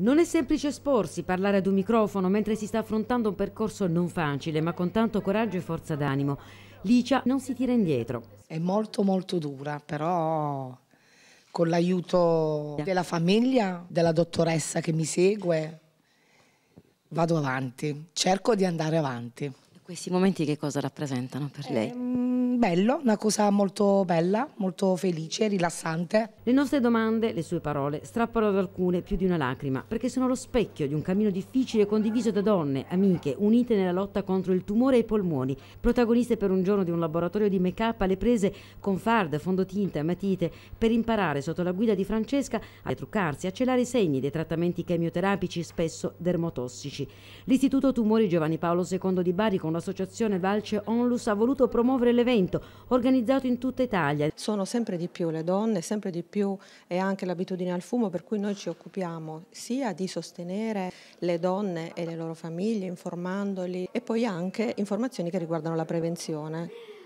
Non è semplice esporsi, parlare ad un microfono mentre si sta affrontando un percorso non facile, ma con tanto coraggio e forza d'animo. Licia non si tira indietro. È molto molto dura, però con l'aiuto della famiglia, della dottoressa che mi segue, vado avanti, cerco di andare avanti. Questi momenti che cosa rappresentano per lei? Ehm bello, una cosa molto bella, molto felice, rilassante. Le nostre domande, le sue parole, strappano ad alcune più di una lacrima, perché sono lo specchio di un cammino difficile condiviso da donne, amiche, unite nella lotta contro il tumore ai polmoni, protagoniste per un giorno di un laboratorio di make-up alle prese con fard, fondotinta, e matite, per imparare sotto la guida di Francesca a truccarsi, a celare i segni dei trattamenti chemioterapici spesso dermotossici. L'Istituto Tumori Giovanni Paolo II di Bari con l'associazione Valce Onlus ha voluto promuovere l'evento evento organizzato in tutta Italia. Sono sempre di più le donne, sempre di più è anche l'abitudine al fumo per cui noi ci occupiamo sia di sostenere le donne e le loro famiglie informandoli e poi anche informazioni che riguardano la prevenzione.